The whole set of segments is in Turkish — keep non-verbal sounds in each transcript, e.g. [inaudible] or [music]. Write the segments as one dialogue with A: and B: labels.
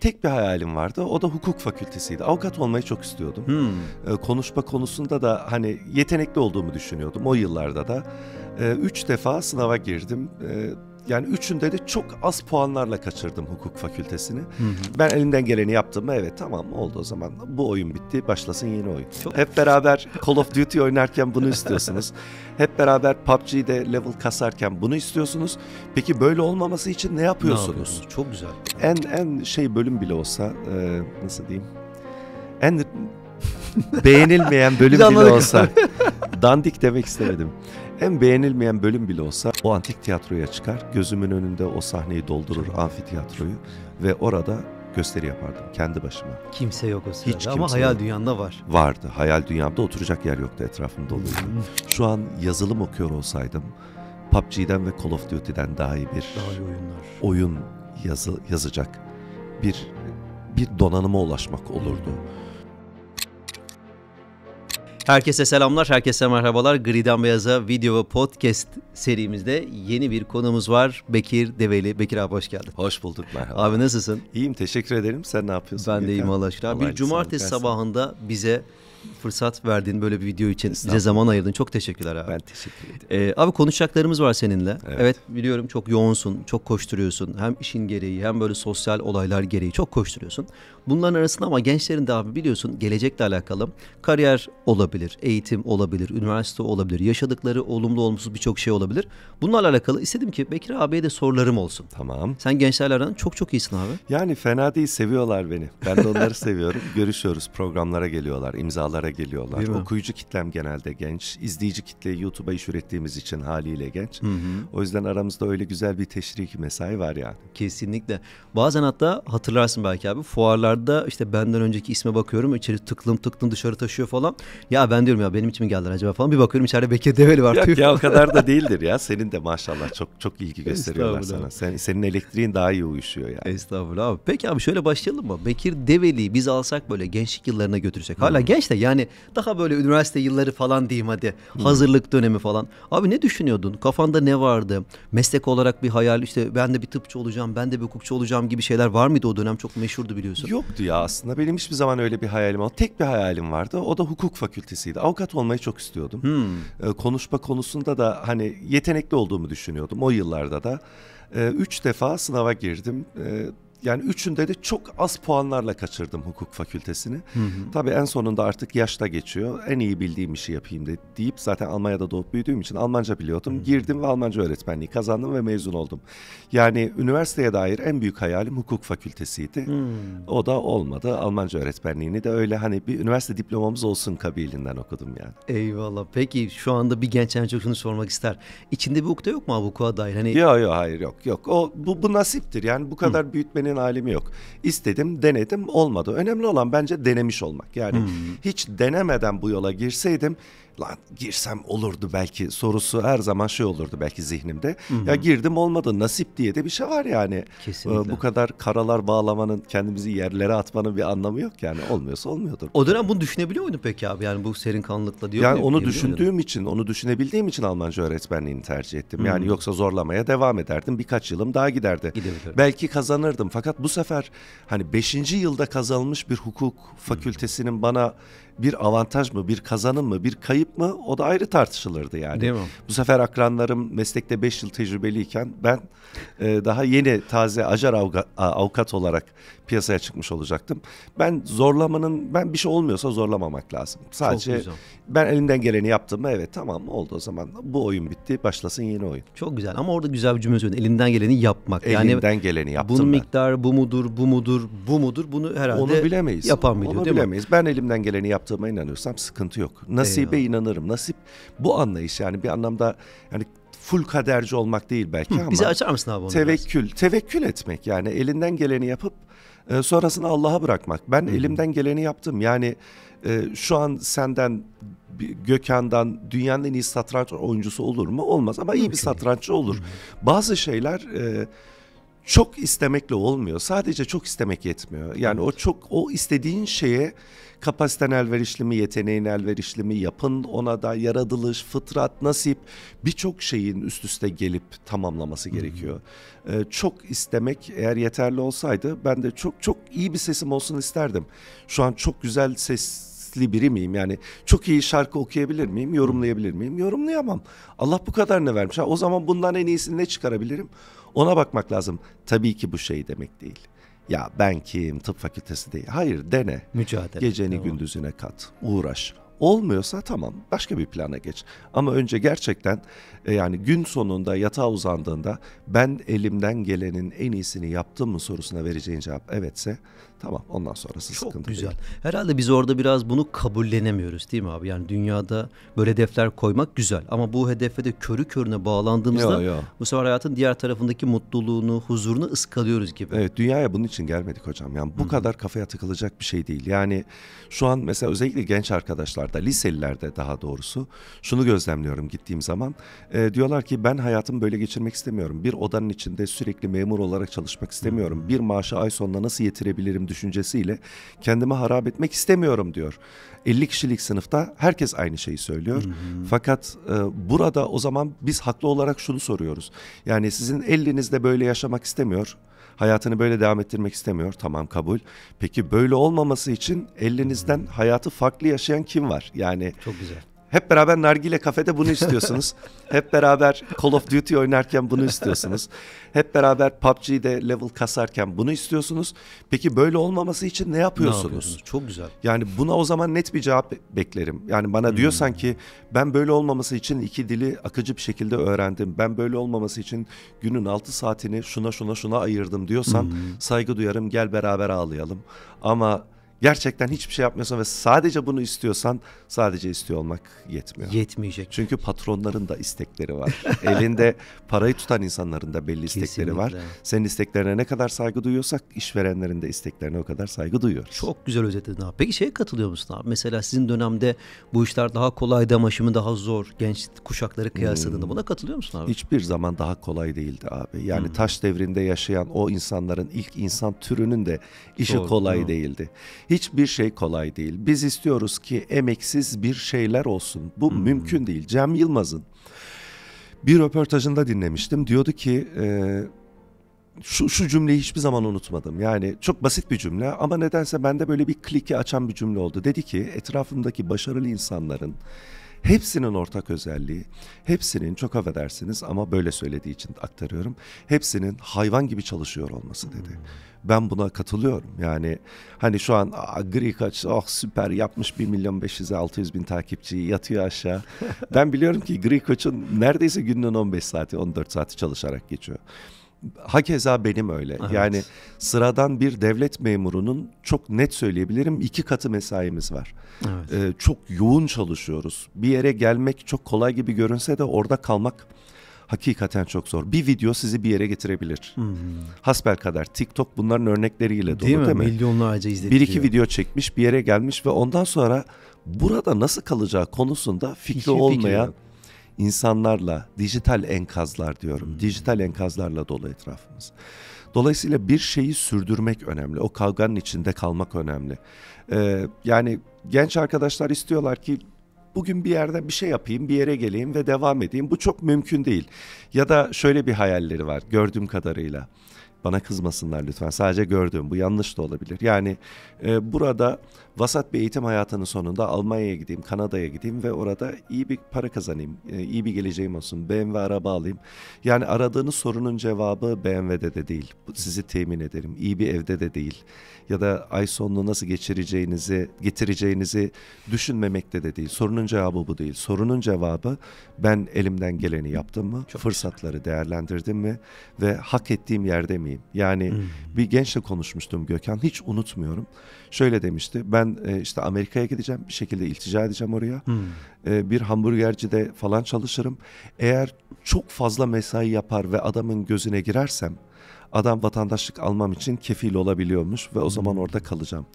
A: tek bir hayalim vardı. O da hukuk fakültesiydi. Avukat olmayı çok istiyordum. Hmm. E, konuşma konusunda da hani yetenekli olduğumu düşünüyordum o yıllarda da. E, üç defa sınava girdim. E, yani üçünde de çok az puanlarla kaçırdım hukuk fakültesini. Hı hı. Ben elinden geleni yaptım. Evet tamam oldu o zaman. Bu oyun bitti. Başlasın yeni oyun. Çok... Hep beraber Call of Duty oynarken bunu istiyorsunuz. [laughs] Hep beraber PUBG'de level kasarken bunu istiyorsunuz. Peki böyle olmaması için ne yapıyorsunuz? Ne Çok güzel. En en şey bölüm bile olsa e, nasıl diyeyim? En beğenilmeyen bölüm [laughs] bile olsa [laughs] dandik demek istemedim. Hem beğenilmeyen bölüm bile olsa o antik tiyatroya çıkar, gözümün önünde o sahneyi doldurur, amfitiyatroyu ve orada gösteri yapardım kendi başıma.
B: Kimse yok o sırada Hiç ama hayal yok. dünyanda var.
A: Vardı. Hayal dünyamda oturacak yer yoktu etrafım doluydu. Hmm. Şu an yazılım okuyor olsaydım PUBG'den ve Call of Duty'den daha iyi bir daha iyi oyunlar. oyun yazı, yazacak bir bir donanıma ulaşmak olurdu. Hmm
B: Herkese selamlar, herkese merhabalar. Gri'den Beyaz'a video ve podcast serimizde yeni bir konumuz var. Bekir Develi. Bekir abi hoş geldin. Hoş bulduk merhaba. Abi nasılsın? İyiyim teşekkür ederim. Sen ne yapıyorsun? Ben de iyiyim Allah aşkına. Bir cumartesi sabahında bize fırsat verdiğin böyle bir video için bize zaman ayırdın. Çok teşekkürler abi. Ben teşekkür ederim. Ee, abi konuşacaklarımız var seninle. Evet. evet biliyorum çok yoğunsun, çok koşturuyorsun. Hem işin gereği hem böyle sosyal olaylar gereği çok koşturuyorsun. Bunların arasında ama gençlerin de abi biliyorsun gelecekle alakalı kariyer olabilir, eğitim olabilir, üniversite olabilir, yaşadıkları olumlu olumsuz birçok şey olabilir. Bunlarla alakalı istedim ki Bekir abiye de sorularım olsun. Tamam. Sen gençlerle aran çok çok iyisin abi. Yani fena değil
A: seviyorlar beni. Ben de onları [laughs] seviyorum. Görüşüyoruz programlara geliyorlar, imzalara geliyorlar. Değil mi? kitlem genelde genç. izleyici kitleyi YouTube'a iş ürettiğimiz için haliyle genç. Hı hı. O yüzden
B: aramızda öyle güzel bir teşriki mesai var yani. Kesinlikle. Bazen hatta hatırlarsın belki abi fuarlar dışarıda işte benden önceki isme bakıyorum içeri tıklım tıklım dışarı taşıyor falan. Ya ben diyorum ya benim için mi geldiler acaba falan bir bakıyorum içeride Bekir Develi var. Yok ya o kadar da
A: [laughs] değildir ya senin de maşallah
B: çok çok ilgi gösteriyorlar sana. Sen, senin elektriğin daha iyi uyuşuyor yani. Estağfurullah abi. Peki abi şöyle başlayalım mı? Bekir Develi biz alsak böyle gençlik yıllarına götürsek. Hala hmm. genç de yani daha böyle üniversite yılları falan diyeyim hadi. Hmm. Hazırlık dönemi falan. Abi ne düşünüyordun? Kafanda ne vardı? Meslek olarak bir hayal işte ben de bir tıpçı olacağım, ben de bir hukukçu olacağım gibi şeyler var mıydı o dönem? Çok meşhurdu biliyorsun. Yo yoktu ya aslında. Benim hiçbir zaman öyle bir hayalim yok. Tek bir hayalim vardı. O da hukuk fakültesiydi.
A: Avukat olmayı çok istiyordum. Hmm. Ee, konuşma konusunda da hani yetenekli olduğumu düşünüyordum o yıllarda da. Ee, üç defa sınava girdim. Ee, yani üçünde de çok az puanlarla kaçırdım hukuk fakültesini. Hı hı. Tabii en sonunda artık yaşta geçiyor. En iyi bildiğim işi yapayım de deyip zaten Almanya'da doğup büyüdüğüm için Almanca biliyordum. Hı hı. Girdim ve Almanca öğretmenliği kazandım ve mezun oldum. Yani üniversiteye dair en büyük hayalim hukuk fakültesiydi. Hı. O da olmadı. Almanca öğretmenliğini de öyle hani bir üniversite diplomamız olsun kabilinden okudum
B: yani. Eyvallah. Peki şu anda bir genç çocuk şunu sormak ister. İçinde bir hukukta yok mu hukuka dair? Hani... Yok yok hayır yok yok. O, bu, bu nasiptir yani bu kadar hı. büyütmenin denemenin alimi yok.
A: İstedim, denedim, olmadı. Önemli olan bence denemiş olmak. Yani hmm. hiç denemeden bu yola girseydim lan girsem olurdu belki sorusu her zaman şey olurdu belki zihnimde. Hı-hı. Ya girdim olmadı nasip diye de bir şey var yani. Kesinlikle. Ee, bu kadar karalar bağlamanın kendimizi yerlere atmanın bir anlamı yok yani olmuyorsa olmuyordur.
B: O dönem bunu düşünebiliyor muydun peki abi yani bu serin kanlılıkla diyor Yani mu? onu düşündüğüm
A: muydun? için onu düşünebildiğim için Almanca öğretmenliğini tercih ettim. Yani yoksa zorlamaya devam ederdim birkaç yılım daha giderdi. Gidebilirdim. Belki kazanırdım fakat bu sefer hani 5. yılda kazanılmış bir hukuk fakültesinin bana bir avantaj mı bir kazanım mı bir kayıp kazandık mı o da ayrı tartışılırdı yani. Değil mi? Bu sefer akranlarım meslekte 5 yıl tecrübeliyken ben e, daha yeni taze acar avukat olarak piyasaya çıkmış olacaktım. Ben zorlamanın ben bir şey olmuyorsa zorlamamak lazım. Sadece ben elimden geleni yaptım evet tamam oldu o zaman bu oyun bitti başlasın yeni oyun. Çok
B: güzel ama orada güzel bir cümle söyledin elinden geleni yapmak. elinden yani, geleni yaptım Bunun ben. miktarı bu mudur bu mudur bu mudur bunu herhalde Onu bilemeyiz. yapan biliyor Onu değil bilemeyiz.
A: Mi? Ben elimden geleni yaptığıma inanıyorsam sıkıntı yok. Nasibe Eyvallah. inanırım. Nasip bu anlayış yani bir anlamda yani full kaderci olmak değil belki Hı, ama. Bize açar mısın abi onu? Tevekkül, biraz? tevekkül etmek yani elinden geleni yapıp e, sonrasını Allah'a bırakmak. Ben Hı-hı. elimden geleni yaptım. Yani e, şu an senden Gökhan'dan dünyanın en iyi satranç oyuncusu olur mu? Olmaz ama iyi bir satranççı olur. Hı-hı. Bazı şeyler e, çok istemekle olmuyor. Sadece çok istemek yetmiyor. Yani evet. o çok o istediğin şeye Kapasiten elverişli mi, yeteneğin elverişli mi, yapın ona da yaratılış, fıtrat, nasip birçok şeyin üst üste gelip tamamlaması gerekiyor. Ee, çok istemek eğer yeterli olsaydı ben de çok çok iyi bir sesim olsun isterdim. Şu an çok güzel ses sesli biri miyim? Yani çok iyi şarkı okuyabilir miyim? Yorumlayabilir miyim? Yorumlayamam. Allah bu kadar ne vermiş. Ha, o zaman bundan en iyisini ne çıkarabilirim? Ona bakmak lazım. Tabii ki bu şey demek değil. Ya ben kim tıp fakültesi değil. Hayır dene. Mücadele. Geceni tamam. gündüzüne kat. Uğraş. Olmuyorsa tamam başka bir plana geç. Ama önce gerçekten e, yani gün sonunda yatağa uzandığında ben elimden gelenin en iyisini yaptım mı sorusuna vereceğin cevap evetse Tamam ondan sonrası Çok sıkıntı güzel. değil.
B: Herhalde biz orada biraz bunu kabullenemiyoruz değil mi abi? Yani dünyada böyle hedefler koymak güzel ama bu hedefe de körü körüne bağlandığımızda yo, yo. bu sefer hayatın diğer tarafındaki mutluluğunu, huzurunu ıskalıyoruz gibi. Evet
A: dünyaya bunun için gelmedik hocam. Yani bu Hı-hı. kadar kafaya takılacak bir şey değil. Yani şu an mesela özellikle genç arkadaşlarda, liselilerde daha doğrusu şunu gözlemliyorum gittiğim zaman. E, diyorlar ki ben hayatımı böyle geçirmek istemiyorum. Bir odanın içinde sürekli memur olarak çalışmak istemiyorum. Hı-hı. Bir maaşı ay sonuna nasıl yetirebilirim düşüncesiyle kendimi harap etmek istemiyorum diyor. 50 kişilik sınıfta herkes aynı şeyi söylüyor. Hı hı. Fakat e, burada o zaman biz haklı olarak şunu soruyoruz. Yani sizin 50'nizde böyle yaşamak istemiyor. Hayatını böyle devam ettirmek istemiyor. Tamam kabul. Peki böyle olmaması için elinizden hayatı farklı yaşayan kim var? Yani Çok güzel hep beraber nargile kafede bunu istiyorsunuz. [laughs] hep beraber Call of Duty oynarken bunu istiyorsunuz. Hep beraber PUBG'de level kasarken bunu istiyorsunuz. Peki böyle olmaması için ne yapıyorsunuz? Ne Çok güzel. Yani buna o zaman net bir cevap beklerim. Yani bana hmm. diyorsan ki ben böyle olmaması için iki dili akıcı bir şekilde öğrendim. Ben böyle olmaması için günün 6 saatini şuna şuna şuna ayırdım diyorsan hmm. saygı duyarım. Gel beraber ağlayalım. Ama gerçekten hiçbir şey yapmıyorsan ve sadece bunu istiyorsan sadece istiyor olmak yetmiyor. Yetmeyecek. Çünkü patronların da istekleri var. [laughs] Elinde parayı tutan insanların da belli Kesinlikle. istekleri var. Senin isteklerine ne kadar saygı duyuyorsak işverenlerin de isteklerine
B: o kadar saygı duyuyoruz. Çok güzel özetledin abi. Peki şeye katılıyor musun abi? Mesela sizin dönemde bu işler daha kolaydı ama şimdi daha zor. Genç kuşakları kıyasladığında hmm. buna katılıyor musun abi?
A: Hiçbir zaman daha kolay değildi abi. Yani hmm. taş devrinde yaşayan o insanların ilk insan türünün de işi Doğru, kolay tamam. değildi. Hiçbir şey kolay değil. Biz istiyoruz ki emeksiz bir şeyler olsun. Bu hmm. mümkün değil. Cem Yılmaz'ın bir röportajında dinlemiştim. Diyordu ki e, şu, şu cümleyi hiçbir zaman unutmadım. Yani çok basit bir cümle ama nedense bende böyle bir kliki açan bir cümle oldu. Dedi ki etrafımdaki başarılı insanların Hepsinin ortak özelliği, hepsinin çok affedersiniz ama böyle söylediği için aktarıyorum. Hepsinin hayvan gibi çalışıyor olması dedi. Hmm. Ben buna katılıyorum. Yani hani şu an Grikaç oh süper yapmış 1 milyon 500'e 600 bin takipçiyi yatıyor aşağı. [laughs] ben biliyorum ki Grikaç'ın neredeyse günün 15 saati 14 saati çalışarak geçiyor. Hakeza benim öyle. Evet. Yani sıradan bir devlet memurunun çok net söyleyebilirim iki katı mesaimiz var. Evet. Ee, çok yoğun çalışıyoruz. Bir yere gelmek çok kolay gibi görünse de orada kalmak hakikaten çok zor. Bir video sizi bir yere getirebilir. Hasbel kadar TikTok bunların örnekleriyle dolu değil mi? Değil mi? Milyonlarca izletiyor. Bir iki video çekmiş bir yere gelmiş ve ondan sonra burada nasıl kalacağı konusunda fikri Hiçbir olmayan... Fikri insanlarla, dijital enkazlar diyorum. Hmm. Dijital enkazlarla dolu etrafımız. Dolayısıyla bir şeyi sürdürmek önemli. O kavganın içinde kalmak önemli. Ee, yani genç arkadaşlar istiyorlar ki bugün bir yerden bir şey yapayım, bir yere geleyim ve devam edeyim. Bu çok mümkün değil. Ya da şöyle bir hayalleri var gördüğüm kadarıyla. Bana kızmasınlar lütfen. Sadece gördüğüm bu yanlış da olabilir. Yani e, burada vasat bir eğitim hayatının sonunda Almanya'ya gideyim, Kanada'ya gideyim ve orada iyi bir para kazanayım, e, iyi bir geleceğim olsun, BMW araba alayım. Yani aradığınız sorunun cevabı BMW'de de değil. Sizi temin ederim. İyi bir evde de değil. Ya da ay sonunu nasıl geçireceğinizi, getireceğinizi düşünmemekte de değil. Sorunun cevabı bu değil. Sorunun cevabı ben elimden geleni yaptım mı? Çok fırsatları güzel. değerlendirdim mi? Ve hak ettiğim yerde miyim? Yani hmm. bir gençle konuşmuştum Gökhan. Hiç unutmuyorum. Şöyle demişti. Ben e, işte Amerika'ya gideceğim. Bir şekilde iltica edeceğim oraya. Hmm. E, bir hamburgercide falan çalışırım. Eğer çok fazla mesai yapar ve adamın gözüne girersem adam vatandaşlık almam için kefil olabiliyormuş ve o zaman orada kalacağım.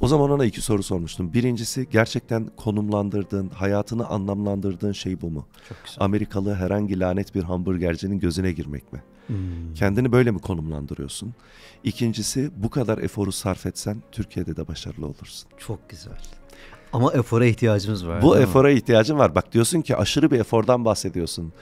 A: O zaman ona iki soru sormuştum. Birincisi gerçekten konumlandırdığın, hayatını anlamlandırdığın şey bu mu? Amerikalı herhangi lanet bir hamburgercinin gözüne girmek mi? Hmm. Kendini böyle mi konumlandırıyorsun? İkincisi bu kadar eforu sarf etsen Türkiye'de de başarılı olursun. Çok güzel.
B: Ama efora ihtiyacımız var. Bu efora
A: ihtiyacın var. Bak diyorsun ki aşırı bir efordan bahsediyorsun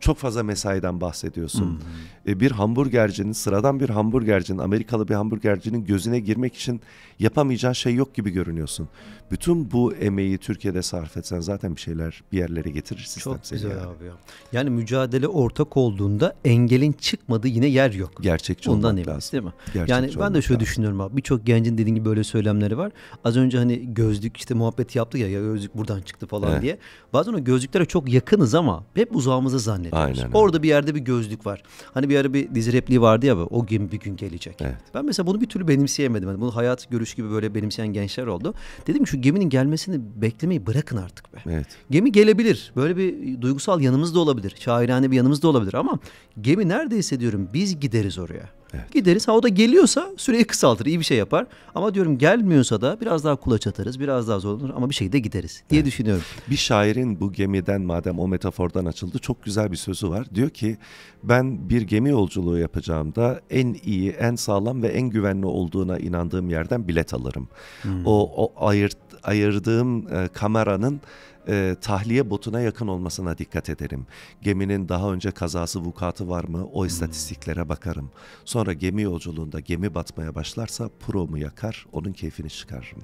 A: çok fazla mesaiden bahsediyorsun. Hmm. E, bir hamburgercinin, sıradan bir hamburgercinin, Amerikalı bir hamburgercinin gözüne girmek için yapamayacağı şey yok gibi görünüyorsun. Bütün bu emeği Türkiye'de sarf etsen
B: zaten bir şeyler bir yerlere getirir sistem Çok güzel yani. abi ya. Yani mücadele ortak olduğunda engelin çıkmadığı yine yer yok. Gerçekçi Ondan olmak emin, lazım. Değil mi? Gerçekçi yani ben de şöyle lazım. düşünüyorum abi. Birçok gencin dediğin gibi böyle söylemleri var. Az önce hani gözlük işte muhabbeti yaptık ya, ya gözlük buradan çıktı falan evet. diye. Bazen o gözlüklere çok yakınız ama hep uzağımıza zannediyoruz. Aynen, Orada bir yerde bir gözlük var. Hani bir ara bir dizi repliği vardı ya o gün bir gün gelecek. Evet. Ben mesela bunu bir türlü benimseyemedim. Yani bunu hayat görüş gibi böyle benimseyen gençler oldu. Dedim ki şu geminin gelmesini beklemeyi bırakın artık be. Evet. Gemi gelebilir. Böyle bir duygusal yanımız da olabilir. Şairane bir yanımız da olabilir ama gemi nerede hissediyorum biz gideriz oraya. Evet. Gideriz. Ha o da geliyorsa süreyi kısaltır. iyi bir şey yapar. Ama diyorum gelmiyorsa da biraz daha kulaç atarız. Biraz daha zorlanır ama bir şekilde gideriz diye evet. düşünüyorum.
A: Bir şairin bu gemiden madem o metafordan açıldı çok güzel bir sözü var. Diyor ki ben bir gemi yolculuğu yapacağımda en iyi, en sağlam ve en güvenli olduğuna inandığım yerden bilet alırım. Hmm. O, o ayırt, ayırdığım e, kameranın e, tahliye botuna yakın olmasına dikkat ederim. Geminin daha önce kazası vukuatı var mı o hmm. istatistiklere bakarım. Sonra gemi yolculuğunda gemi batmaya başlarsa promu yakar onun keyfini çıkarırım.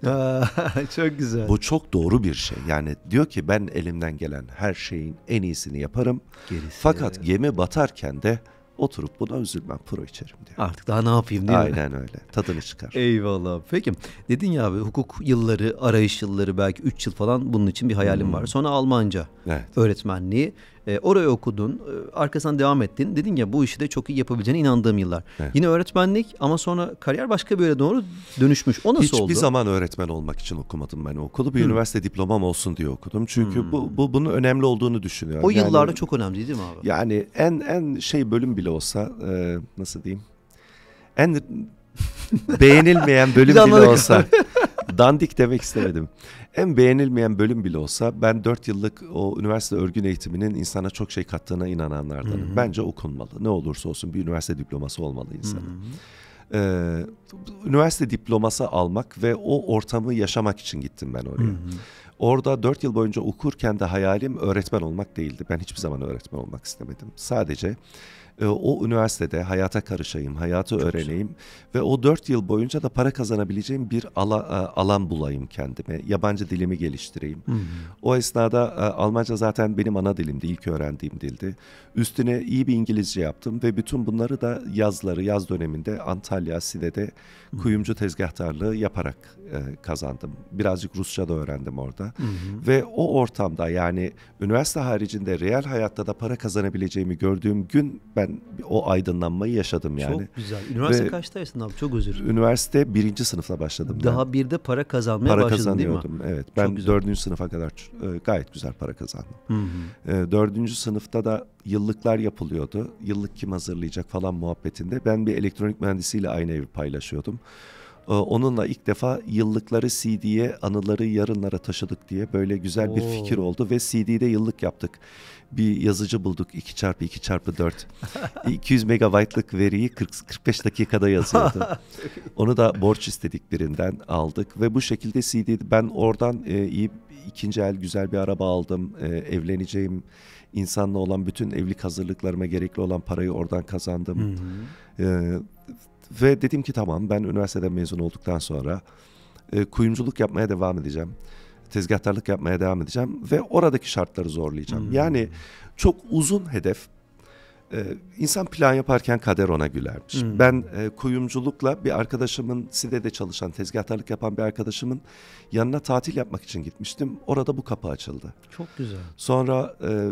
B: [laughs] çok güzel. Bu
A: çok doğru bir şey. Yani diyor ki ben elimden gelen her şeyin en iyisini yaparım.
B: Gerisi. Fakat
A: gemi batarken de Oturup buna üzülmem pro içerim
B: diyor. Artık daha ne yapayım değil Aynen mi? Aynen
A: öyle. Tadını çıkar.
B: Eyvallah. Peki dedin ya abi hukuk yılları, arayış yılları belki 3 yıl falan bunun için bir hayalim hmm. var. Sonra Almanca evet. öğretmenliği. E, orayı okudun, e, arkasından devam ettin. Dedin ya bu işi de çok iyi yapabileceğine inandığım yıllar. Evet. Yine öğretmenlik ama sonra kariyer başka bir yere doğru dönüşmüş. O nasıl Hiçbir oldu? Hiçbir zaman
A: öğretmen olmak için okumadım ben okulu. Bir hmm. üniversite diplomam olsun diye okudum. Çünkü bu, bu bunun önemli olduğunu düşünüyorum. O yıllarda yani, çok önemli değil mi abi? Yani en en şey bölüm bile olsa e, nasıl diyeyim? En [laughs] beğenilmeyen bölüm bile olsa dandik demek istemedim en beğenilmeyen bölüm bile olsa ben 4 yıllık o üniversite örgün eğitiminin insana çok şey kattığına inananlardanım. Hı-hı. Bence okunmalı. Ne olursa olsun bir üniversite diploması olmalı insan. ee, üniversite diploması almak ve o ortamı yaşamak için gittim ben oraya. Hı hı. Orada dört yıl boyunca okurken de hayalim öğretmen olmak değildi. Ben hiçbir zaman öğretmen olmak istemedim. Sadece ee, o üniversitede hayata karışayım, hayatı Çok öğreneyim güzel. ve o dört yıl boyunca da para kazanabileceğim bir ala, e, alan bulayım kendime. Yabancı dilimi geliştireyim. Hı hı. O esnada e, Almanca zaten benim ana dilimdi, ilk öğrendiğim dildi. Üstüne iyi bir İngilizce yaptım ve bütün bunları da yazları, yaz döneminde Antalya, Side'de kuyumcu tezgahtarlığı yaparak e, kazandım. Birazcık Rusça da öğrendim orada. Hı hı. Ve o ortamda yani üniversite haricinde real hayatta da para kazanabileceğimi gördüğüm gün ben o aydınlanmayı yaşadım yani. Çok güzel. Üniversite Ve
B: kaçtaysın abi? Çok özür dilerim.
A: Üniversite birinci sınıfta başladım. Daha ben. bir de para kazanmaya para başladın değil mi? Para kazanıyordum evet. Ben dördüncü sınıfa kadar e, gayet güzel para kazandım. Hı hı. E, dördüncü sınıfta da yıllıklar yapılıyordu. Yıllık kim hazırlayacak falan muhabbetinde. Ben bir elektronik mühendisiyle aynı evi paylaşıyordum. Ee, onunla ilk defa yıllıkları CD'ye anıları yarınlara taşıdık diye böyle güzel Oo. bir fikir oldu ve CD'de yıllık yaptık. Bir yazıcı bulduk 2x2x4. 200 [laughs] megabaytlık veriyi 40, 45 dakikada yazıyordu. [laughs] Onu da borç istedik birinden aldık ve bu şekilde CD ben oradan e, iyi ikinci el güzel bir araba aldım. E, evleneceğim insanla olan bütün evlilik hazırlıklarıma gerekli olan parayı oradan kazandım. Hı hı. E, ve dedim ki tamam ben üniversiteden mezun olduktan sonra e, kuyumculuk yapmaya devam edeceğim. Tezgahtarlık yapmaya devam edeceğim ve oradaki şartları zorlayacağım. Hmm. Yani çok uzun hedef. E, insan plan yaparken kader ona gülermiş. Hmm. Ben e, kuyumculukla bir arkadaşımın Side'de çalışan, tezgahtarlık yapan bir arkadaşımın yanına tatil yapmak için gitmiştim. Orada bu kapı açıldı. Çok güzel. Sonra... E,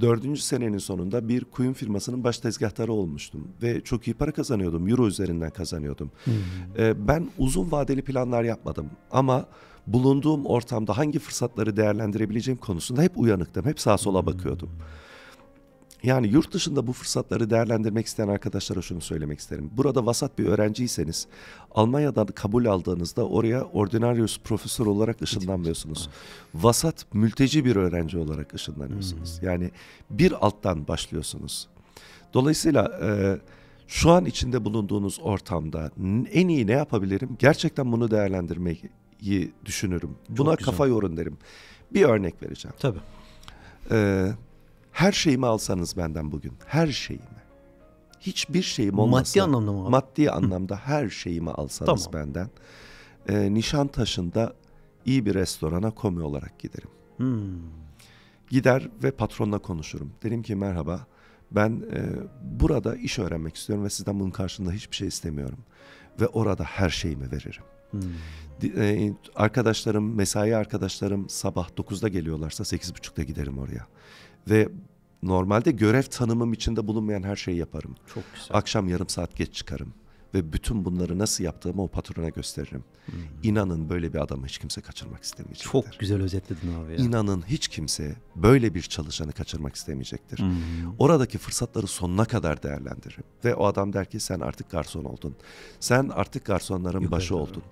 A: Dördüncü senenin sonunda bir kuyum firmasının baş tezgahtarı olmuştum. Ve çok iyi para kazanıyordum. Euro üzerinden kazanıyordum. Hmm. Ee, ben uzun vadeli planlar yapmadım. Ama bulunduğum ortamda hangi fırsatları değerlendirebileceğim konusunda hep uyanıktım. Hep sağa sola hmm. bakıyordum. Hmm. Yani yurt dışında bu fırsatları değerlendirmek isteyen arkadaşlara şunu söylemek isterim. Burada vasat bir öğrenciyseniz Almanya'dan kabul aldığınızda oraya ordinarius profesör olarak ışınlanmıyorsunuz. Vasat mülteci bir öğrenci olarak ışınlanıyorsunuz. Hmm. Yani bir alttan başlıyorsunuz. Dolayısıyla e, şu an içinde bulunduğunuz ortamda en iyi ne yapabilirim? Gerçekten bunu değerlendirmeyi düşünürüm. Buna kafa yorun derim. Bir örnek vereceğim. Tabii. Ee, her şeyimi alsanız benden bugün. Her şeyimi. Hiçbir şeyim olmasa. Maddi anlamda mı? Maddi anlamda her şeyimi alsanız tamam. benden. E, taşında iyi bir restorana komi olarak giderim. Hmm. Gider ve patronla konuşurum. Derim ki merhaba ben e, burada iş öğrenmek istiyorum ve sizden bunun karşılığında hiçbir şey istemiyorum. Ve orada her şeyimi veririm. Hmm. E, arkadaşlarım, mesai arkadaşlarım sabah 9'da geliyorlarsa 8.30'da giderim oraya. Ve normalde görev tanımım içinde bulunmayan her şeyi yaparım. Çok güzel. Akşam yarım saat geç çıkarım ve bütün bunları nasıl yaptığımı o patrona gösteririm. Hmm. İnanın böyle bir adamı hiç kimse kaçırmak istemeyecektir.
B: Çok güzel özetledin abi ya. İnanın
A: hiç kimse böyle bir çalışanı kaçırmak istemeyecektir. Hmm. Oradaki fırsatları sonuna kadar değerlendiririm. Ve o adam der ki sen artık garson oldun. Sen artık garsonların Yukarı başı oldun.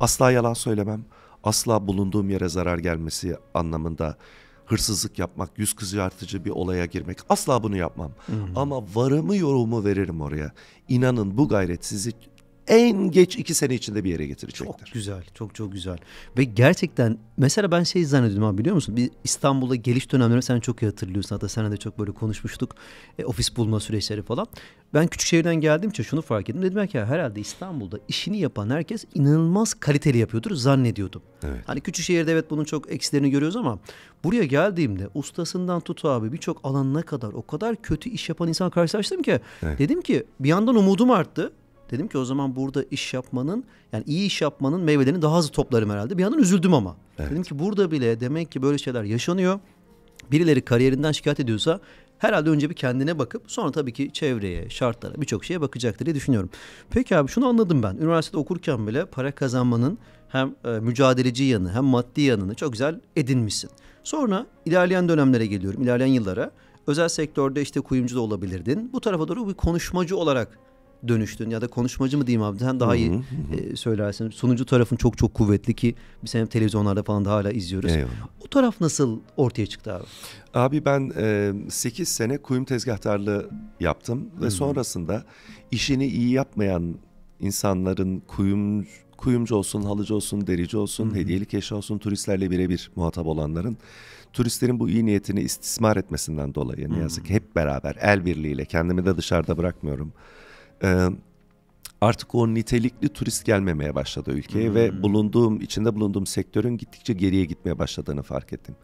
A: Asla yalan söylemem. Asla bulunduğum yere zarar gelmesi anlamında hırsızlık yapmak, yüz kızartıcı bir olaya girmek asla bunu yapmam. Hı-hı. Ama varımı
B: yorumu veririm oraya. İnanın bu gayret sizi en geç iki sene içinde bir yere getirecektir. Çok güzel, çok çok güzel. Ve gerçekten mesela ben şey zannediyordum abi biliyor musun? Bir İstanbul'a geliş dönemleri sen çok iyi hatırlıyorsun. Hatta seninle de çok böyle konuşmuştuk. E, ofis bulma süreçleri falan. Ben küçük şehirden geldiğim için şunu fark ettim. Dedim ki herhalde İstanbul'da işini yapan herkes inanılmaz kaliteli yapıyordur zannediyordum. Evet. Hani küçük şehirde evet bunun çok eksilerini görüyoruz ama buraya geldiğimde ustasından tut abi birçok alanına kadar o kadar kötü iş yapan insan karşılaştım ki evet. dedim ki bir yandan umudum arttı. Dedim ki o zaman burada iş yapmanın yani iyi iş yapmanın meyvelerini daha hızlı toplarım herhalde. Bir yandan üzüldüm ama. Evet. Dedim ki burada bile demek ki böyle şeyler yaşanıyor. Birileri kariyerinden şikayet ediyorsa herhalde önce bir kendine bakıp sonra tabii ki çevreye, şartlara, birçok şeye bakacaktır diye düşünüyorum. Peki abi şunu anladım ben. Üniversitede okurken bile para kazanmanın hem e, mücadeleci yanı hem maddi yanını çok güzel edinmişsin. Sonra ilerleyen dönemlere geliyorum, ilerleyen yıllara. Özel sektörde işte kuyumcu da olabilirdin. Bu tarafa doğru bir konuşmacı olarak dönüştün ya da konuşmacı mı diyeyim abi sen daha iyi e, söylersin. Sunucu tarafın çok çok kuvvetli ki biz hem televizyonlarda falan da hala izliyoruz. Eyvallah. O taraf nasıl
A: ortaya çıktı abi? Abi ben e, 8 sene kuyum tezgahtarlığı yaptım ve Hı-hı. sonrasında işini iyi yapmayan insanların kuyum kuyumcu olsun, halıcı olsun, derici olsun, Hı-hı. hediyelik eşya olsun, turistlerle birebir muhatap olanların turistlerin bu iyi niyetini istismar etmesinden dolayı ne yazık ki hep beraber el birliğiyle kendimi de dışarıda bırakmıyorum e, artık o nitelikli turist gelmemeye başladı ülkeye hmm. ve bulunduğum içinde bulunduğum sektörün gittikçe geriye gitmeye başladığını fark ettim.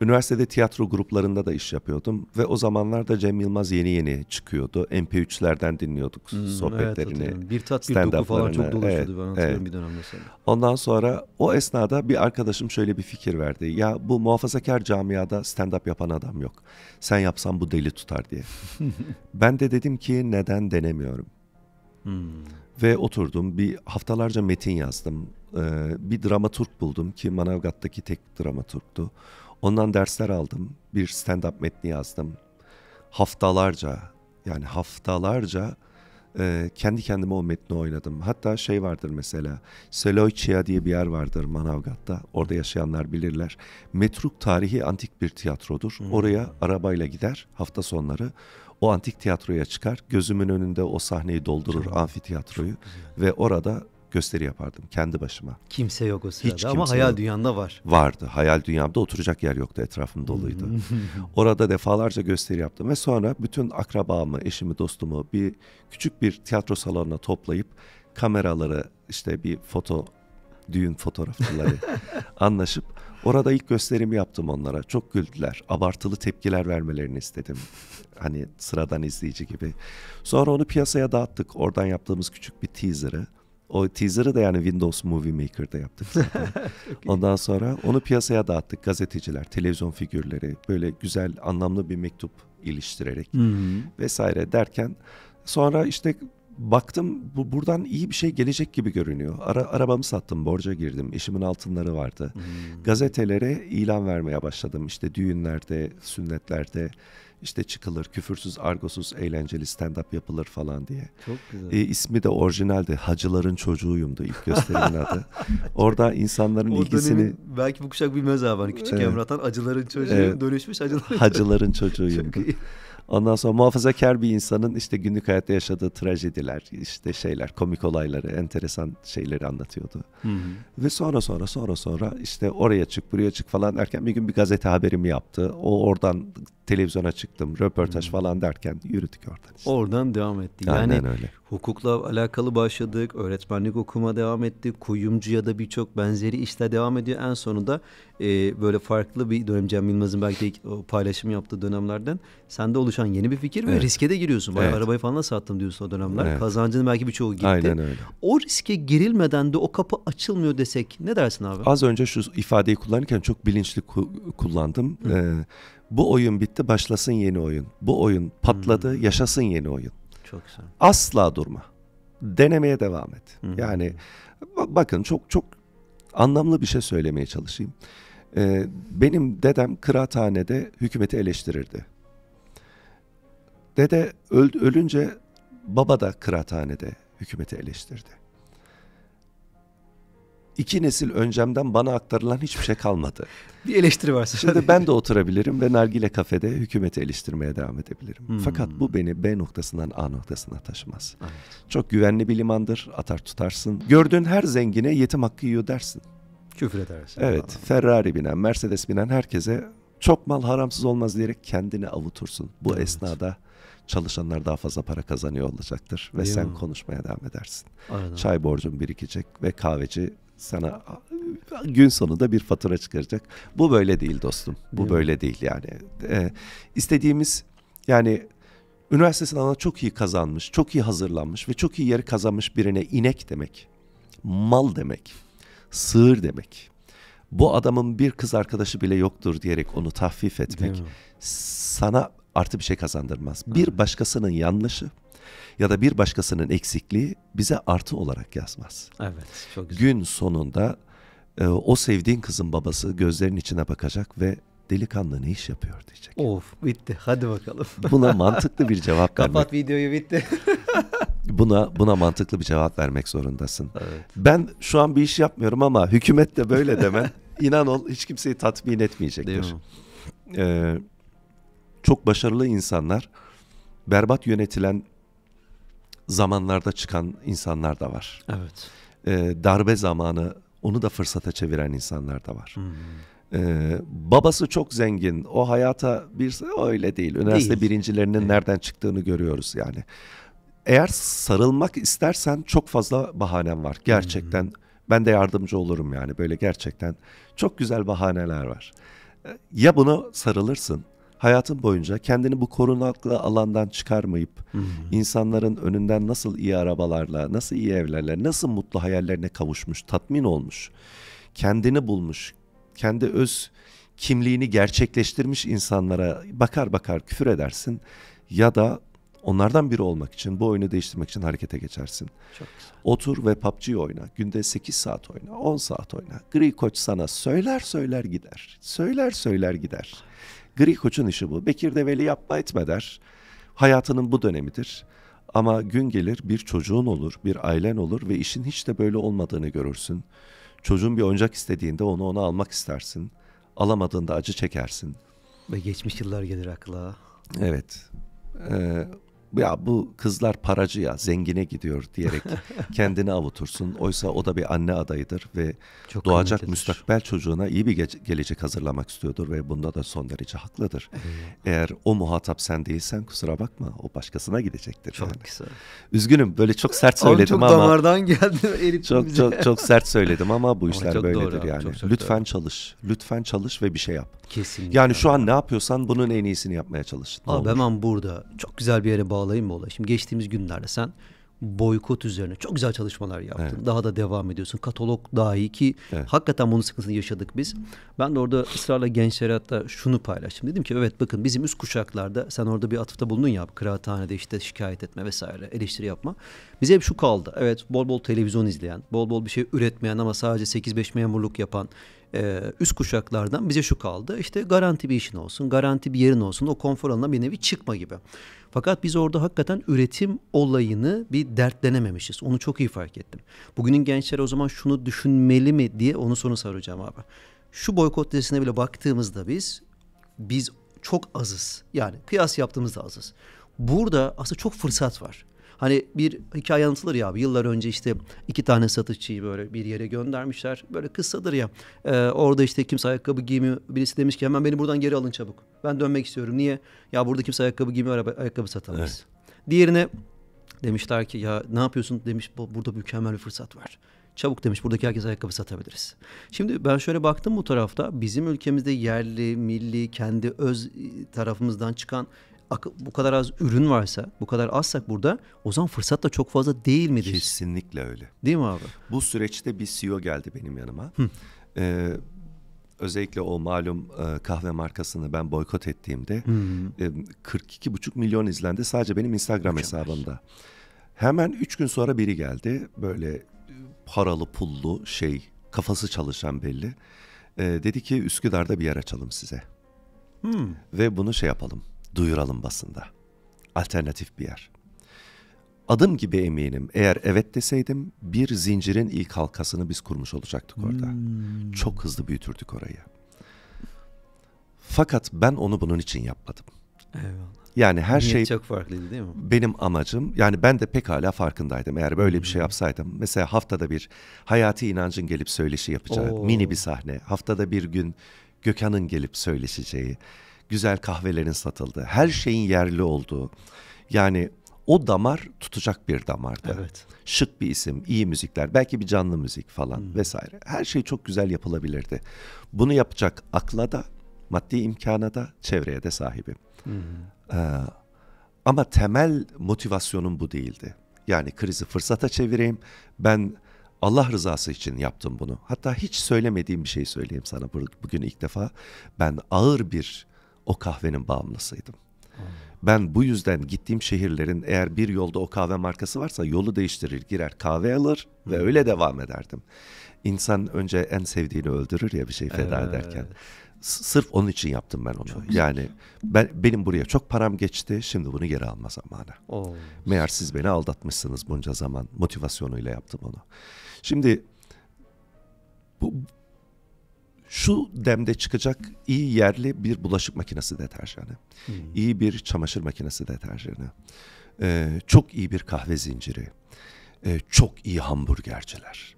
A: Üniversitede tiyatro gruplarında da iş yapıyordum ve o zamanlarda Cem Yılmaz yeni yeni çıkıyordu. MP3'lerden dinliyorduk hmm, sohbetlerini. Evet, bir tat bir doku falan çok dolaşıyordu evet, ben hatırlıyorum evet. bir dönemde sonra. Ondan sonra o esnada bir arkadaşım şöyle bir fikir verdi. Ya bu muhafazakar camiada stand up yapan adam yok. Sen yapsan bu deli tutar diye. [laughs] ben de dedim ki neden denemiyorum? Hmm. Ve oturdum bir haftalarca metin yazdım. Ee, bir dramaturg buldum ki Manavgat'taki tek dramaturgtu. Ondan dersler aldım. Bir stand-up metni yazdım. Haftalarca yani haftalarca e, kendi kendime o metni oynadım. Hatta şey vardır mesela Seloyçia diye bir yer vardır Manavgat'ta. Orada yaşayanlar bilirler. Metruk tarihi antik bir tiyatrodur. Hmm. Oraya arabayla gider hafta sonları. O antik tiyatroya çıkar, gözümün önünde o sahneyi doldurur, Çok ve orada gösteri yapardım kendi başıma.
B: Kimse yok o sırada Hiç ama hayal yok. dünyanda var.
A: Vardı. Hayal dünyamda oturacak yer yoktu. Etrafım doluydu. [laughs] Orada defalarca gösteri yaptım ve sonra bütün akrabamı, eşimi, dostumu bir küçük bir tiyatro salonuna toplayıp kameraları işte bir foto düğün fotoğrafları [laughs] anlaşıp Orada ilk gösterimi yaptım onlara. Çok güldüler. Abartılı tepkiler vermelerini istedim. [laughs] Hani sıradan izleyici gibi. Sonra onu piyasaya dağıttık. Oradan yaptığımız küçük bir teaser'ı. O teaser'ı da yani Windows Movie Maker'da yaptık zaten. [laughs] Ondan sonra onu piyasaya dağıttık. Gazeteciler, televizyon figürleri böyle güzel anlamlı bir mektup iliştirerek Hı-hı. vesaire derken sonra işte baktım bu buradan iyi bir şey gelecek gibi görünüyor. Ara, arabamı sattım, borca girdim. Eşimin altınları vardı. Hmm. Gazetelere ilan vermeye başladım. İşte düğünlerde, sünnetlerde işte çıkılır, küfürsüz, argosuz, eğlenceli stand-up yapılır falan diye. Çok güzel. E, ismi de orijinaldi. Hacıların çocuğuyumdu ilk gösterimin [laughs] adı. Orada insanların o ilgisini... Dönemin,
B: belki bu kuşak bilmez abi hani küçük evet. Emrah'tan acıların çocuğu evet. dönüşmüş acıların Hacıların
A: çocuğuyumdu. Ondan sonra muhafazakar bir insanın işte günlük hayatta yaşadığı trajediler, işte şeyler, komik olayları, enteresan şeyleri anlatıyordu. Hı hı. Ve sonra sonra sonra sonra işte oraya çık, buraya çık falan erken bir gün bir gazete haberimi yaptı. O oradan televizyona çıktım, röportaj hmm. falan derken yürüdük oradan
B: işte. Oradan devam etti. Yani öyle. hukukla alakalı başladık, öğretmenlik okuma devam etti, kuyumcu ya da birçok benzeri işte devam ediyor. En sonunda e, böyle farklı bir dönem Cem Yılmaz'ın belki ilk paylaşım yaptığı dönemlerden sende oluşan yeni bir fikir evet. ve riske de giriyorsun. Bayağı evet. arabayı falan da sattım diyorsun o dönemler. Evet. Kazancının belki birçoğu gitti. Aynen öyle. O riske girilmeden de o kapı açılmıyor desek ne dersin abi? Az önce
A: şu ifadeyi kullanırken çok bilinçli ku- kullandım. Hı. Ee, bu oyun bitti başlasın yeni oyun. Bu oyun patladı hmm. yaşasın yeni oyun. Çok güzel. Asla durma. Denemeye devam et. Hmm. Yani bakın çok çok anlamlı bir şey söylemeye çalışayım. Ee, benim dedem kıraathanede hükümeti eleştirirdi. Dede öl, ölünce baba da kıraathanede hükümeti eleştirdi iki nesil öncemden bana aktarılan hiçbir şey kalmadı.
B: bir eleştiri varsa. Şimdi ben
A: de oturabilirim ve Nargile Kafe'de hükümeti eleştirmeye devam edebilirim. Hmm. Fakat bu beni B noktasından A noktasına taşımaz. Evet. Çok güvenli bir limandır. Atar tutarsın. Gördüğün her zengine yetim hakkı yiyor dersin.
B: Küfür edersin. Evet. Anladım.
A: Ferrari binen, Mercedes binen herkese çok mal haramsız olmaz diyerek kendini avutursun. Bu evet. esnada çalışanlar daha fazla para kazanıyor olacaktır ve Değil sen mi? konuşmaya devam edersin. Aynen. Çay borcun birikecek ve kahveci sana gün sonunda bir fatura çıkaracak. Bu böyle değil dostum. Bu değil böyle değil yani. Ee, istediğimiz yani üniversite sınavına çok iyi kazanmış, çok iyi hazırlanmış ve çok iyi yeri kazanmış birine inek demek, mal demek, sığır demek. Bu adamın bir kız arkadaşı bile yoktur diyerek onu tahfif etmek sana artı bir şey kazandırmaz. Bir başkasının yanlışı ya da bir başkasının eksikliği bize artı olarak yazmaz. Evet, çok güzel. Gün sonunda e, o sevdiğin kızın babası gözlerin içine bakacak ve delikanlı ne iş yapıyor
B: diyecek. Of bitti hadi bakalım. Buna [laughs] mantıklı bir cevap Kapat vermek. Kapat videoyu bitti.
A: [laughs] buna buna mantıklı bir cevap vermek zorundasın. Evet. Ben şu an bir iş yapmıyorum ama hükümet de böyle deme. [laughs] İnan ol hiç kimseyi tatmin etmeyecektir. Ee, çok başarılı insanlar berbat yönetilen zamanlarda çıkan insanlar da var. Evet. E, darbe zamanı onu da fırsata çeviren insanlar da var. Hmm. Ee, babası çok zengin. O hayata bir öyle değil. Üniversite değil. birincilerinin evet. nereden çıktığını görüyoruz yani. Eğer sarılmak istersen çok fazla bahanem var. Gerçekten hmm. ben de yardımcı olurum yani. Böyle gerçekten çok güzel bahaneler var. Ee, ya bunu sarılırsın hayatın boyunca kendini bu korunaklı alandan çıkarmayıp hmm. insanların önünden nasıl iyi arabalarla, nasıl iyi evlerle, nasıl mutlu hayallerine kavuşmuş, tatmin olmuş, kendini bulmuş, kendi öz kimliğini gerçekleştirmiş insanlara bakar bakar küfür edersin ya da onlardan biri olmak için bu oyunu değiştirmek için harekete geçersin. Çok güzel. Otur ve PUBG oyna. Günde 8 saat oyna, 10 saat oyna. Gri koç sana söyler söyler gider. Söyler söyler gider. Gri koçun işi bu. Bekir Develi yapma etme der. Hayatının bu dönemidir. Ama gün gelir bir çocuğun olur, bir ailen olur ve işin hiç de böyle olmadığını görürsün. Çocuğun bir oyuncak istediğinde onu ona almak istersin. Alamadığında acı çekersin.
B: Ve geçmiş yıllar gelir akla. Evet.
A: Ee, ya bu kızlar paracı ya zengine gidiyor diyerek [laughs] kendini avutursun. Oysa o da bir anne adayıdır ve Çok doğacak müstakbel çocuğuna iyi bir gelecek hazırlamak istiyordur ve bunda da son derece haklıdır. Evet. Eğer o muhatap sen değilsen kusura bakma o başkasına gidecektir. Çok yani. güzel. Üzgünüm böyle çok sert söyledim Oğlum çok ama. damardan geldi. [laughs] Çok, çok, çok sert söyledim ama bu işler ama böyledir doğru, yani. Çok, çok lütfen doğru.
B: çalış. Lütfen
A: çalış ve bir şey yap. Kesinlikle. Yani şu an ne yapıyorsan
B: bunun en iyisini yapmaya çalış. Ne Abi hemen burada çok güzel bir yere bağlı bağlayayım mı olayı? Şimdi geçtiğimiz günlerde sen boykot üzerine çok güzel çalışmalar yaptın. Evet. Daha da devam ediyorsun. Katalog dahi ki evet. hakikaten bunun sıkıntısını yaşadık biz. Ben de orada ısrarla gençlere hatta şunu paylaştım. Dedim ki evet bakın bizim üst kuşaklarda sen orada bir atıfta bulundun ya kıraathanede işte şikayet etme vesaire eleştiri yapma. Bize hep şu kaldı. Evet bol bol televizyon izleyen, bol bol bir şey üretmeyen ama sadece 8-5 memurluk yapan e, üst kuşaklardan bize şu kaldı. İşte garanti bir işin olsun, garanti bir yerin olsun. O konfor alanına bir nevi çıkma gibi. Fakat biz orada hakikaten üretim olayını bir dertlenememişiz. Onu çok iyi fark ettim. Bugünün gençler o zaman şunu düşünmeli mi diye onu sonra soracağım abi. Şu boykot listesine bile baktığımızda biz biz çok azız. Yani kıyas yaptığımızda azız. Burada aslında çok fırsat var. Hani bir hikaye anlatılır ya abi yıllar önce işte iki tane satışçıyı böyle bir yere göndermişler. Böyle kısadır ya. E, orada işte kimse ayakkabı giymiyor. Birisi demiş ki hemen beni buradan geri alın çabuk. Ben dönmek istiyorum. Niye? Ya burada kimse ayakkabı giymiyor. Ayakkabı satamayız. Evet. Diğerine demişler ki ya ne yapıyorsun demiş burada mükemmel bir fırsat var. Çabuk demiş buradaki herkes ayakkabı satabiliriz. Şimdi ben şöyle baktım bu tarafta bizim ülkemizde yerli, milli, kendi öz tarafımızdan çıkan bu kadar az ürün varsa, bu kadar azsak burada o zaman fırsat da çok fazla değil midir? Kesinlikle öyle. Değil mi abi? Bu süreçte bir CEO
A: geldi benim yanıma. Hı. Ee, özellikle o malum e, kahve markasını ben boykot ettiğimde hmm. e, 42,5 milyon izlendi sadece benim Instagram Mükemmel. hesabımda. Hemen 3 gün sonra biri geldi böyle e, paralı pullu şey kafası çalışan belli. E, dedi ki Üsküdar'da bir yer açalım size. Hmm. Ve bunu şey yapalım duyuralım basında. Alternatif bir yer. Adım gibi eminim eğer evet deseydim bir zincirin ilk halkasını biz kurmuş olacaktık orada. Hmm. Çok hızlı büyütürdük orayı. Fakat ben onu bunun için yapmadım. Eyvallah. Yani her Niyet şey çok farklıydı değil mi? Benim amacım yani ben de pekala farkındaydım. Eğer böyle bir şey hmm. yapsaydım mesela haftada bir hayati inancın gelip söyleşi yapacağı Oo. mini bir sahne, haftada bir gün Gökhan'ın gelip söyleşeceği güzel kahvelerin satıldığı, her şeyin yerli olduğu. Yani o damar tutacak bir damardı. Evet. Şık bir isim, iyi müzikler, belki bir canlı müzik falan hmm. vesaire. Her şey çok güzel yapılabilirdi. Bunu yapacak akla da, maddi imkana da, çevreye de sahibim. Hmm. Ee, ama temel motivasyonum bu değildi. Yani krizi fırsata çevireyim. Ben Allah rızası için yaptım bunu. Hatta hiç söylemediğim bir şey söyleyeyim sana bugün ilk defa. Ben ağır bir o kahvenin bağımlısıydım. Ben bu yüzden gittiğim şehirlerin eğer bir yolda o kahve markası varsa yolu değiştirir girer kahve alır ve öyle devam ederdim. İnsan önce en sevdiğini öldürür ya bir şey feda evet. ederken. S sırf onun için yaptım ben onu. Çok yani ben benim buraya çok param geçti. Şimdi bunu geri alma zamanı. Oo. Meğer siz beni aldatmışsınız bunca zaman motivasyonuyla yaptım onu. Şimdi bu, şu demde çıkacak iyi yerli bir bulaşık makinesi deterjanı, hmm. iyi bir çamaşır makinesi deterjanı, ee, çok iyi bir kahve zinciri, ee, çok iyi hamburgerciler.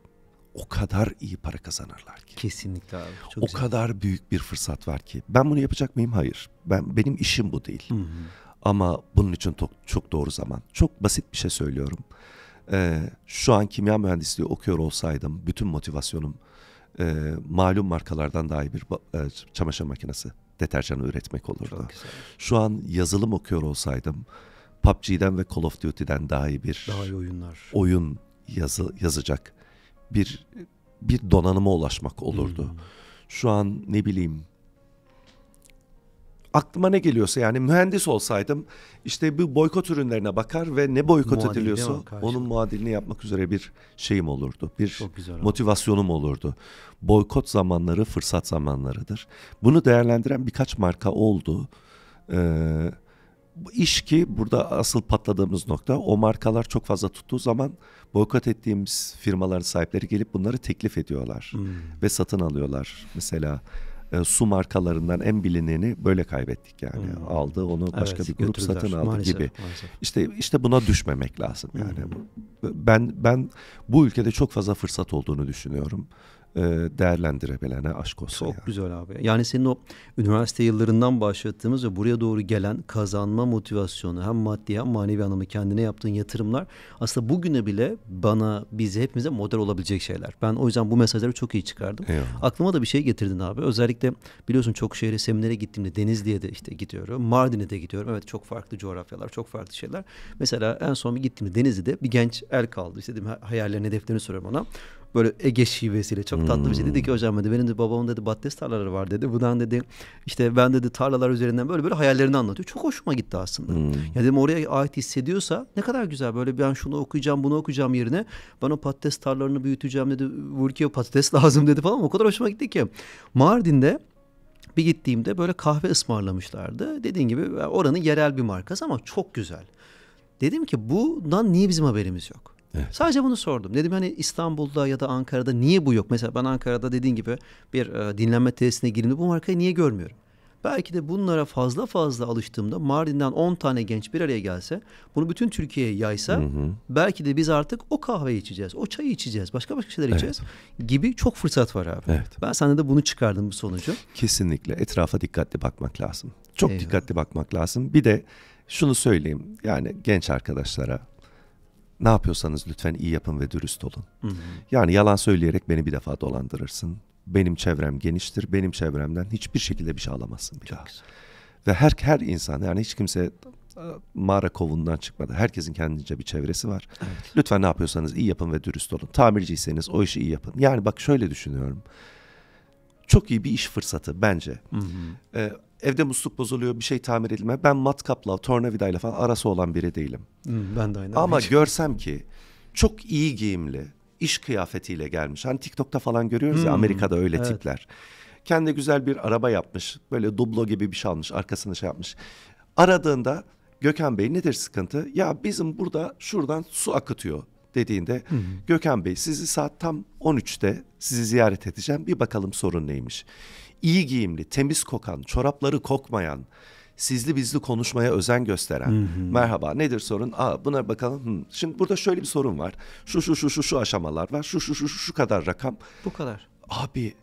A: O kadar iyi para kazanırlar ki. Kesinlikle abi. Çok o güzel. kadar büyük bir fırsat var ki. Ben bunu yapacak mıyım? Hayır. Ben benim işim bu değil. Hı hı. Ama bunun için çok, çok doğru zaman. Çok basit bir şey söylüyorum. Ee, şu an kimya mühendisliği okuyor olsaydım bütün motivasyonum e, malum markalardan daha iyi bir e, çamaşır makinesi deterjanı üretmek olurdu. Şu an yazılım okuyor olsaydım PUBG'den ve Call of Duty'den daha iyi bir daha iyi oyunlar. Oyun yazı, yazacak bir bir donanıma ulaşmak olurdu. Hmm. Şu an ne bileyim aklıma ne geliyorsa yani mühendis olsaydım işte bu boykot ürünlerine bakar ve ne boykot Muadil ediliyorsa onun muadilini yapmak üzere bir şeyim olurdu. Bir motivasyonum olurdu. Boykot zamanları fırsat zamanlarıdır. Bunu değerlendiren birkaç marka oldu. Ee, iş ki burada asıl patladığımız nokta o markalar çok fazla tuttuğu zaman boykot ettiğimiz firmaların sahipleri gelip bunları teklif ediyorlar hmm. ve satın alıyorlar. Mesela e, su markalarından en bilineni böyle kaybettik yani. Hmm. Aldı onu başka evet, bir grup satın aldı maalesef, gibi. Maalesef. İşte işte buna düşmemek lazım yani. Hmm. Ben ben bu ülkede çok fazla fırsat olduğunu düşünüyorum. E, değerlendirebilene aşk olsun. Çok ya.
B: güzel abi. Yani senin o üniversite yıllarından başlattığımız ve buraya doğru gelen kazanma motivasyonu hem maddi hem manevi anlamda kendine yaptığın yatırımlar aslında bugüne bile bana bize hepimize model olabilecek şeyler. Ben o yüzden bu mesajları çok iyi çıkardım. Eyvallah. Aklıma da bir şey getirdin abi. Özellikle biliyorsun çok şehre seminere gittiğimde Denizli'ye de işte gidiyorum. Mardin'e de gidiyorum. Evet çok farklı coğrafyalar, çok farklı şeyler. Mesela en son bir gittiğimde Denizli'de bir genç el kaldı. İşte hayallerini, hedeflerini soruyorum ona. Böyle Ege şivesiyle çok çok tatlı bir şey. Dedi hmm. ki hocam dedi benim de babamın dedi patates tarlaları var dedi. Buradan dedi işte ben dedi tarlalar üzerinden böyle böyle hayallerini anlatıyor. Çok hoşuma gitti aslında. Hmm. Ya dedim oraya ait hissediyorsa ne kadar güzel böyle ben şunu okuyacağım bunu okuyacağım yerine ben o patates tarlalarını büyüteceğim dedi. Vurkiye patates [laughs] lazım dedi falan. O kadar hoşuma gitti ki. Mardin'de bir gittiğimde böyle kahve ısmarlamışlardı. Dediğin gibi e, oranın yerel bir markası ama çok güzel. Dedim ki bundan niye bizim haberimiz yok? Evet. Sadece bunu sordum. Dedim hani İstanbul'da ya da Ankara'da niye bu yok? Mesela ben Ankara'da dediğin gibi bir e, dinlenme tesisine girdim bu markayı niye görmüyorum? Belki de bunlara fazla fazla alıştığımda Mardin'den 10 tane genç bir araya gelse, bunu bütün Türkiye'ye yaysa hı hı. belki de biz artık o kahveyi içeceğiz, o çayı içeceğiz, başka başka şeyler evet. içeceğiz gibi çok fırsat var abi. Evet. Ben sende de bunu çıkardım bu sonucu.
A: Kesinlikle etrafa dikkatli bakmak lazım. Çok Eyvallah. dikkatli bakmak lazım. Bir de şunu söyleyeyim yani genç arkadaşlara ne yapıyorsanız lütfen iyi yapın ve dürüst olun. Hı hı. Yani yalan söyleyerek beni bir defa dolandırırsın. Benim çevrem geniştir. Benim çevremden hiçbir şekilde bir şey alamazsın bir daha. Ve her her insan yani hiç kimse e, mağara kovundan çıkmadı. Herkesin kendince bir çevresi var. Evet. Lütfen ne yapıyorsanız iyi yapın ve dürüst olun. Tamirciyseniz o işi iyi yapın. Yani bak şöyle düşünüyorum. Çok iyi bir iş fırsatı bence. Hı hı. Ee, Evde musluk bozuluyor, bir şey tamir edilme. Ben matkapla, tornavidayla falan arası olan biri değilim.
B: Hmm, ben de aynı. Ama hiç.
A: görsem ki çok iyi giyimli, iş kıyafetiyle gelmiş. Hani TikTok'ta falan görüyoruz hmm, ya Amerika'da öyle evet. tipler. Kendi güzel bir araba yapmış. Böyle dublo gibi bir şey almış, arkasını şey yapmış. Aradığında Gökhan Bey nedir sıkıntı? Ya bizim burada şuradan su akıtıyor dediğinde hı hı. Gökhan Bey sizi saat tam 13'te sizi ziyaret edeceğim. Bir bakalım sorun neymiş iyi giyimli, temiz kokan, çorapları kokmayan, sizli bizli konuşmaya özen gösteren. Hı hı. Merhaba nedir sorun? Aa buna bakalım. Hı. Şimdi burada şöyle bir sorun var. Şu şu şu şu şu aşamalar var. Şu şu şu şu, şu kadar rakam. Bu kadar. Abi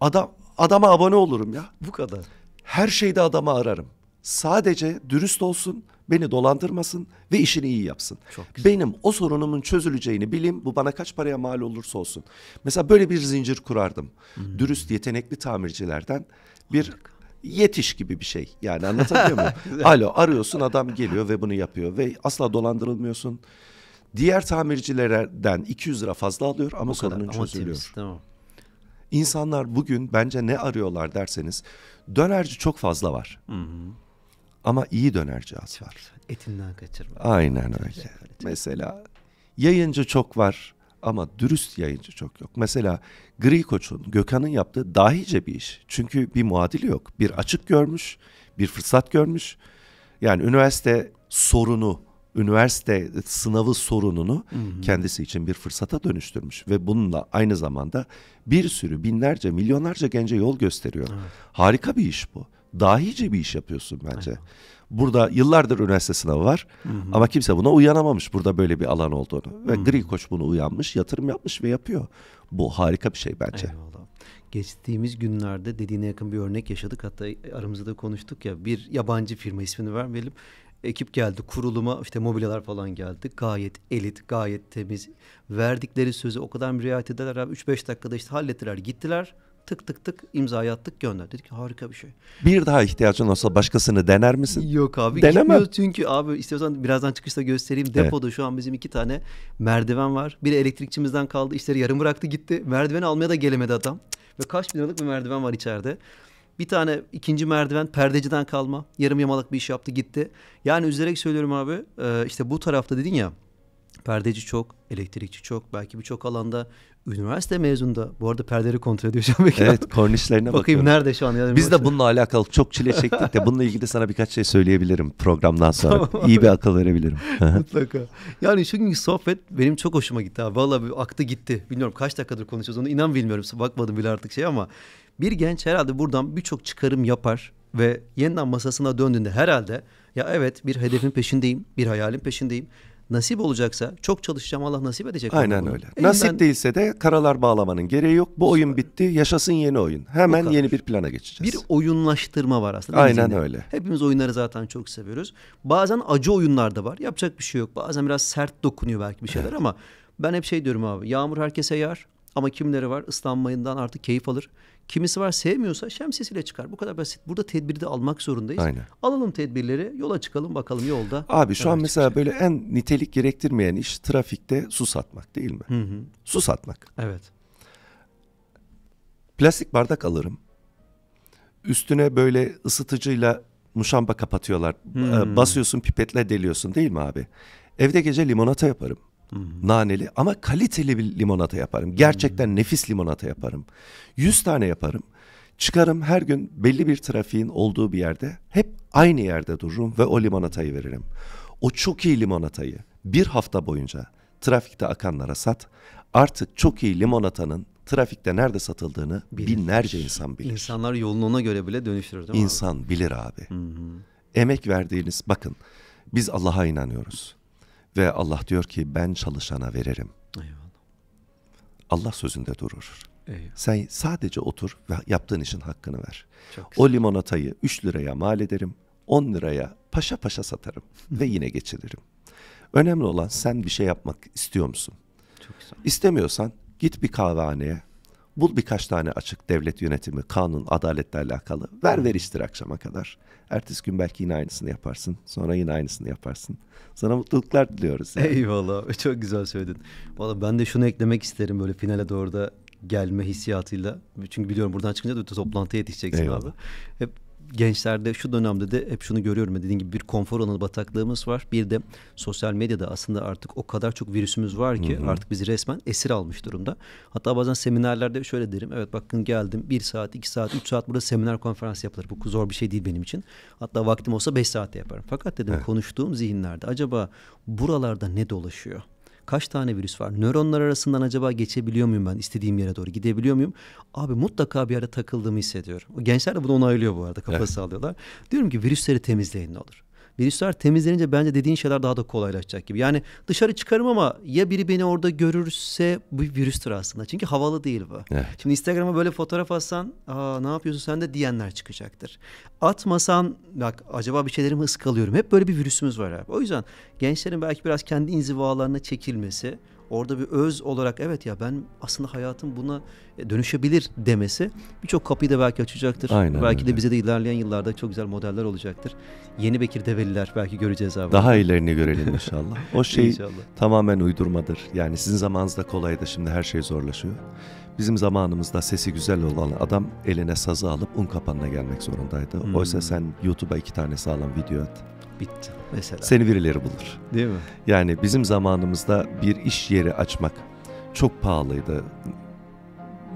A: adam adama abone olurum ya. Bu kadar. Her şeyde adamı ararım. Sadece dürüst olsun, beni dolandırmasın ve işini iyi yapsın. Benim o sorunumun çözüleceğini bileyim bu bana kaç paraya mal olursa olsun. Mesela böyle bir zincir kurardım. Hmm. Dürüst yetenekli tamircilerden bir yetiş gibi bir şey. Yani anlatabiliyor muyum? [laughs] Alo arıyorsun adam geliyor ve bunu yapıyor ve asla dolandırılmıyorsun. Diğer tamircilerden 200 lira fazla alıyor ama sorunun çözülüyor. İnsanlar bugün bence ne arıyorlar derseniz dönerci çok fazla var. Hı hı ama iyi döner çok var.
B: Etinden kaçırma. Aynen öyle.
A: Mesela yayıncı çok var ama dürüst yayıncı çok yok. Mesela Gri Koç'un, Gökhan'ın yaptığı dahice bir iş. Çünkü bir muadili yok. Bir açık görmüş, bir fırsat görmüş. Yani üniversite sorunu, üniversite sınavı sorununu hı hı. kendisi için bir fırsata dönüştürmüş ve bununla aynı zamanda bir sürü binlerce, milyonlarca gence yol gösteriyor. Evet. Harika bir iş bu dahice bir iş yapıyorsun bence. Aynen. Burada yıllardır üniversite sınavı var Hı-hı. ama kimse buna uyanamamış burada böyle bir alan olduğunu. Ve Hı-hı. Green Koç bunu uyanmış, yatırım yapmış ve yapıyor. Bu harika bir şey bence.
B: Eyvallah. Geçtiğimiz günlerde dediğine yakın bir örnek yaşadık. Hatta aramızda konuştuk ya bir yabancı firma ismini vermeyelim ekip geldi kuruluma işte mobilyalar falan geldi. Gayet elit, gayet temiz. Verdikleri sözü o kadar müriayet ederler 3-5 dakikada işte hallettiler gittiler tık tık tık imzayı attık gönder. Dedik harika bir şey.
A: Bir daha ihtiyacın olsa başkasını dener misin? Yok abi. Denemem.
B: Çünkü abi istiyorsan birazdan çıkışta göstereyim. Depoda evet. şu an bizim iki tane merdiven var. Biri elektrikçimizden kaldı. işleri yarım bıraktı gitti. Merdiveni almaya da gelemedi adam. Ve kaç bin liralık bir merdiven var içeride. Bir tane ikinci merdiven perdeciden kalma. Yarım yamalak bir iş yaptı gitti. Yani üzülerek söylüyorum abi. E, işte bu tarafta dedin ya perdeci çok, elektrikçi çok, belki birçok alanda üniversite mezununda bu arada perdeleri kontrol ediyor şu an. Evet kornişlerine bakıyorum. Bakayım nerede şu an. Yani Biz de bununla alakalı çok çile [laughs] çektik de
A: bununla ilgili sana birkaç şey söyleyebilirim programdan sonra. tamam, İyi bir akıl verebilirim.
B: Mutlaka. Yani şu günkü sohbet benim çok hoşuma gitti abi. Valla aktı gitti. Bilmiyorum kaç dakikadır konuşuyoruz onu inan bilmiyorum. Bakmadım bile artık şey ama bir genç herhalde buradan birçok çıkarım yapar ve yeniden masasına döndüğünde herhalde ya evet bir hedefin peşindeyim, bir hayalin peşindeyim nasip olacaksa çok çalışacağım Allah nasip edecek. Aynen bunu. öyle. Elimden... Nasip
A: değilse de karalar bağlamanın gereği yok. Bu oyun bitti. Yaşasın yeni oyun. Hemen yeni bir plana geçeceğiz.
B: Bir oyunlaştırma var aslında. Aynen içinde. öyle. Hepimiz oyunları zaten çok seviyoruz. Bazen acı oyunlar da var. Yapacak bir şey yok. Bazen biraz sert dokunuyor belki bir şeyler evet. ama ben hep şey diyorum abi. Yağmur herkese yağar ama kimleri var ıslanmayından artık keyif alır. Kimisi var sevmiyorsa şemsiyesiyle çıkar. Bu kadar basit. Burada tedbiri de almak zorundayız. Aynen. Alalım tedbirleri, yola çıkalım bakalım yolda. Abi şu an
A: mesela çıkacak. Şey- böyle en nitelik gerektirmeyen iş trafikte su satmak değil mi? Hı hı. Su satmak. Evet. Plastik bardak alırım. Üstüne böyle ısıtıcıyla muşamba kapatıyorlar. Hmm. Ee, basıyorsun pipetle deliyorsun değil mi abi? Evde gece limonata yaparım. Hı-hı. Naneli ama kaliteli bir limonata yaparım. Gerçekten Hı-hı. nefis limonata yaparım. 100 tane yaparım. Çıkarım her gün belli bir trafiğin olduğu bir yerde hep aynı yerde dururum ve o limonatayı veririm. O çok iyi limonatayı bir hafta boyunca trafikte akanlara sat. Artık çok iyi limonatanın trafikte nerede satıldığını bilir. binlerce insan bilir.
B: İnsanlar yolunu ona göre bile dönüştürür değil mi? İnsan abi?
A: bilir abi. Hı hı. Emek verdiğiniz bakın biz Allah'a inanıyoruz. Ve Allah diyor ki ben çalışana veririm. Eyvallah. Allah sözünde durur. Eyvallah. Sen sadece otur ve yaptığın işin hakkını ver. O limonatayı 3 liraya mal ederim, 10 liraya paşa paşa satarım [laughs] ve yine geçiririm. Önemli olan sen bir şey yapmak istiyor musun? Çok İstemiyorsan git bir kahvehaneye Bul birkaç tane açık devlet yönetimi, kanun, adaletle alakalı. Ver ver istir akşama kadar. Ertesi gün belki yine aynısını yaparsın. Sonra yine aynısını yaparsın. Sana mutluluklar diliyoruz. Yani.
B: Eyvallah. Çok güzel söyledin. Valla ben de şunu eklemek isterim böyle finale doğru da gelme hissiyatıyla. Çünkü biliyorum buradan çıkınca da toplantıya yetişeceksin Eyvallah. abi. Hep gençlerde şu dönemde de hep şunu görüyorum. Dediğim gibi bir konfor alanı bataklığımız var. Bir de sosyal medyada aslında artık o kadar çok virüsümüz var ki hı hı. artık bizi resmen esir almış durumda. Hatta bazen seminerlerde şöyle derim. Evet bakın geldim bir saat, iki saat, üç saat burada seminer konferans yapılır. Bu zor bir şey değil benim için. Hatta vaktim olsa beş saatte yaparım. Fakat dedim evet. konuştuğum zihinlerde acaba buralarda ne dolaşıyor? Kaç tane virüs var? Nöronlar arasından acaba geçebiliyor muyum ben? İstediğim yere doğru gidebiliyor muyum? Abi mutlaka bir yerde takıldığımı hissediyorum. gençler de bunu onaylıyor bu arada. Kafası evet. alıyorlar. Diyorum ki virüsleri temizleyin ne olur virüsler temizlenince bence dediğin şeyler daha da kolaylaşacak gibi. Yani dışarı çıkarım ama ya biri beni orada görürse bu virüstür aslında. Çünkü havalı değil bu. Evet. Şimdi Instagram'a böyle fotoğraf atsan Aa, ne yapıyorsun sen de diyenler çıkacaktır. Atmasan bak acaba bir şeylerimi ıskalıyorum. Hep böyle bir virüsümüz var abi. O yüzden gençlerin belki biraz kendi inzivalarına çekilmesi orada bir öz olarak evet ya ben aslında hayatım buna e, dönüşebilir demesi birçok kapıyı da belki açacaktır. Aynen, belki öyle. de bize de ilerleyen yıllarda çok güzel modeller olacaktır. Yeni Bekir Develiler belki göreceğiz abi. Daha ilerini görelim inşallah. O [laughs] şey inşallah.
A: tamamen uydurmadır. Yani sizin zamanınızda kolaydı şimdi her şey zorlaşıyor. Bizim zamanımızda sesi güzel olan adam eline sazı alıp un kapanına gelmek zorundaydı. Hmm. Oysa sen YouTube'a iki tane sağlam video at bitti mesela. Seni birileri bulur. Değil mi? Yani bizim zamanımızda bir iş yeri açmak çok pahalıydı.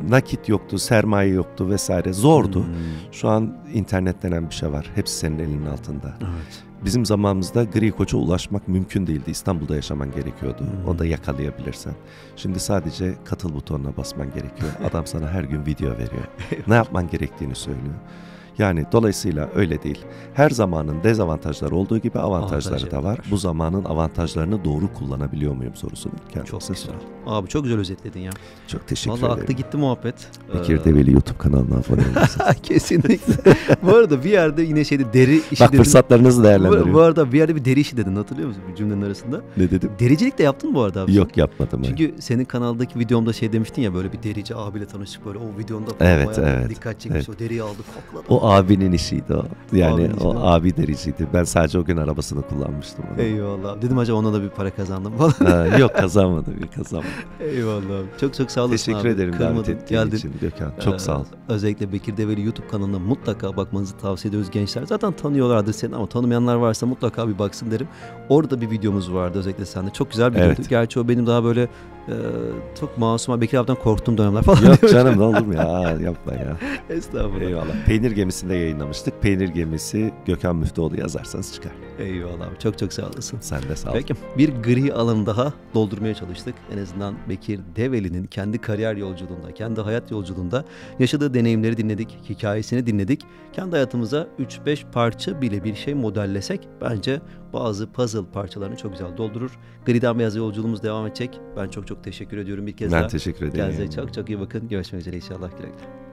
A: Nakit yoktu, sermaye yoktu vesaire zordu. Hmm. Şu an internet denen bir şey var. Hepsi senin elinin altında. Evet. Bizim zamanımızda gri koça ulaşmak mümkün değildi. İstanbul'da yaşaman gerekiyordu. Hmm. O da yakalayabilirsen. Şimdi sadece katıl butonuna basman gerekiyor. Adam sana her gün video veriyor. [laughs] ne yapman gerektiğini söylüyor. Yani dolayısıyla öyle değil. Her zamanın dezavantajları olduğu gibi avantajları da var. Bu zamanın avantajlarını doğru kullanabiliyor muyum sorusunu kendisi Çok güzel. Soralım.
B: Abi çok güzel özetledin ya. Çok teşekkür Vallahi ederim. Valla aktı gitti muhabbet. Bekir ee...
A: Develi YouTube kanalına abone [laughs]
B: olursanız. Kesinlikle. bu arada bir yerde yine şeyde deri işi Bak dedin. fırsatlarınızı değerlendiriyorum. Bu, arada bir yerde bir deri işi dedin hatırlıyor musun bir cümlenin arasında? Ne dedim? Dericilik de yaptın bu arada abi. Yok yapmadım. Çünkü yani. senin kanaldaki videomda şey demiştin ya böyle bir derici abiyle tanıştık böyle o videonda. Evet evet. Dikkat çekmiş evet. o deriyi aldı kokladı. O
A: abinin işiydi o. Yani o, o abi dereciydi. Ben sadece o gün arabasını kullanmıştım. Onu.
B: Eyvallah. Dedim acaba ona da bir para kazandım falan. ha, yok kazanmadım. Bir kazanmadım. Eyvallah. Çok çok sağ olasın Teşekkür abi. ederim Kırmadın, davet ettiğin geldin. için Gökhan. Çok ee, sağ ol. Ee, özellikle Bekir Develi YouTube kanalına mutlaka bakmanızı tavsiye ediyoruz gençler. Zaten tanıyorlardır seni ama tanımayanlar varsa mutlaka bir baksın derim. Orada bir videomuz vardı özellikle sende. Çok güzel bir evet. Gerçi o benim daha böyle ee, çok masum. Bekir abiden korktuğum dönemler falan. Yok canım
A: ne olur mu ya yapma ya. [laughs] Estağfurullah. Eyvallah. Peynir Gemisi'nde yayınlamıştık. Peynir Gemisi Gökhan Müftüoğlu yazarsanız çıkar.
B: Eyvallah abi. Çok çok sağ olasın. Sen de sağ ol. Peki bir gri alan daha doldurmaya çalıştık. En azından Bekir Develi'nin kendi kariyer yolculuğunda, kendi hayat yolculuğunda yaşadığı deneyimleri dinledik, hikayesini dinledik. Kendi hayatımıza 3-5 parça bile bir şey modellesek bence bazı puzzle parçalarını çok güzel doldurur. Griden Beyaz yolculuğumuz devam edecek. Ben çok çok teşekkür ediyorum bir kez ben daha. Ben teşekkür ederim. Kendinize çok çok iyi bakın. Görüşmek üzere inşallah. Güle güle.